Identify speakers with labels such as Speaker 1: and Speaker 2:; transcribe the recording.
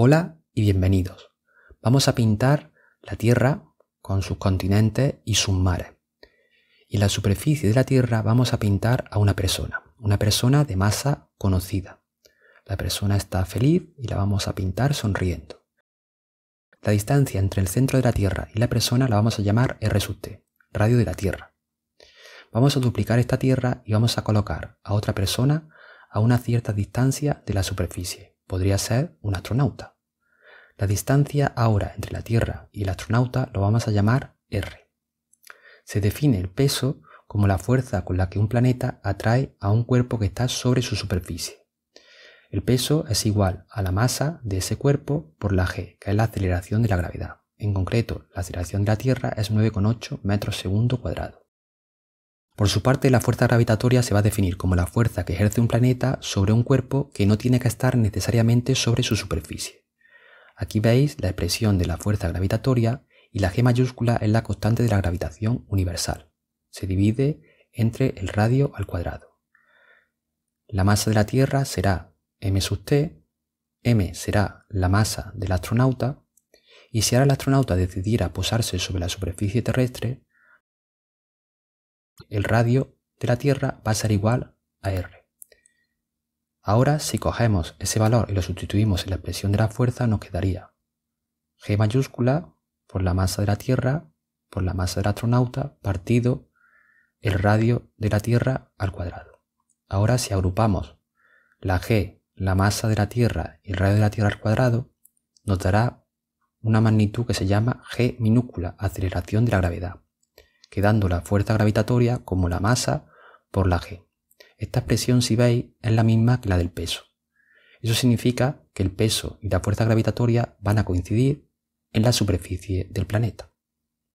Speaker 1: Hola y bienvenidos. Vamos a pintar la Tierra con sus continentes y sus mares. Y en la superficie de la Tierra vamos a pintar a una persona, una persona de masa conocida. La persona está feliz y la vamos a pintar sonriendo. La distancia entre el centro de la Tierra y la persona la vamos a llamar R radio de la Tierra. Vamos a duplicar esta Tierra y vamos a colocar a otra persona a una cierta distancia de la superficie podría ser un astronauta. La distancia ahora entre la Tierra y el astronauta lo vamos a llamar R. Se define el peso como la fuerza con la que un planeta atrae a un cuerpo que está sobre su superficie. El peso es igual a la masa de ese cuerpo por la g, que es la aceleración de la gravedad. En concreto, la aceleración de la Tierra es 9,8 metros segundo cuadrado. Por su parte, la fuerza gravitatoria se va a definir como la fuerza que ejerce un planeta sobre un cuerpo que no tiene que estar necesariamente sobre su superficie. Aquí veis la expresión de la fuerza gravitatoria y la G mayúscula es la constante de la gravitación universal. Se divide entre el radio al cuadrado. La masa de la Tierra será m sub t, m será la masa del astronauta, y si ahora el astronauta decidiera posarse sobre la superficie terrestre, el radio de la Tierra va a ser igual a R. Ahora, si cogemos ese valor y lo sustituimos en la expresión de la fuerza, nos quedaría G mayúscula por la masa de la Tierra por la masa del astronauta partido el radio de la Tierra al cuadrado. Ahora, si agrupamos la G, la masa de la Tierra y el radio de la Tierra al cuadrado, nos dará una magnitud que se llama G minúscula, aceleración de la gravedad quedando la fuerza gravitatoria como la masa por la g. Esta expresión, si veis, es la misma que la del peso. Eso significa que el peso y la fuerza gravitatoria van a coincidir en la superficie del planeta.